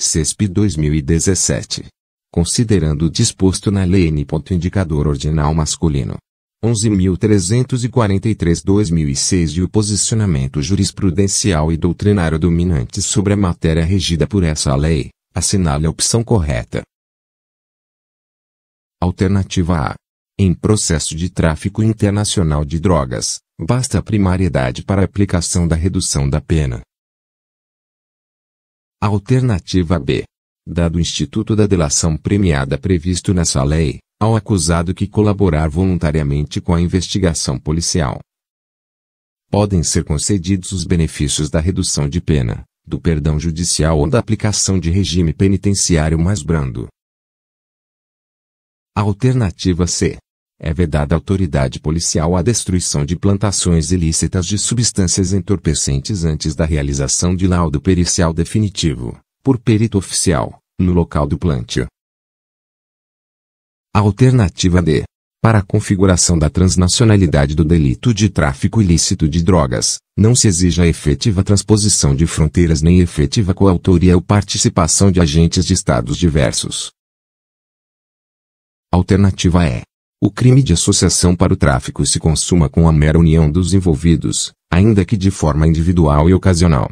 CESP 2017. Considerando o disposto na Lei N. Indicador Ordinal Masculino. 11.343-2006 e o posicionamento jurisprudencial e doutrinário dominante sobre a matéria regida por essa lei, assinale a opção correta. Alternativa A. Em processo de tráfico internacional de drogas, basta a primariedade para aplicação da redução da pena. Alternativa B. Dado o Instituto da Delação Premiada previsto nessa lei, ao acusado que colaborar voluntariamente com a investigação policial. Podem ser concedidos os benefícios da redução de pena, do perdão judicial ou da aplicação de regime penitenciário mais brando. Alternativa C. É vedada à autoridade policial a destruição de plantações ilícitas de substâncias entorpecentes antes da realização de laudo pericial definitivo, por perito oficial, no local do plantio. Alternativa D. Para a configuração da transnacionalidade do delito de tráfico ilícito de drogas, não se exige a efetiva transposição de fronteiras nem efetiva coautoria ou participação de agentes de estados diversos. Alternativa E. O crime de associação para o tráfico se consuma com a mera união dos envolvidos, ainda que de forma individual e ocasional.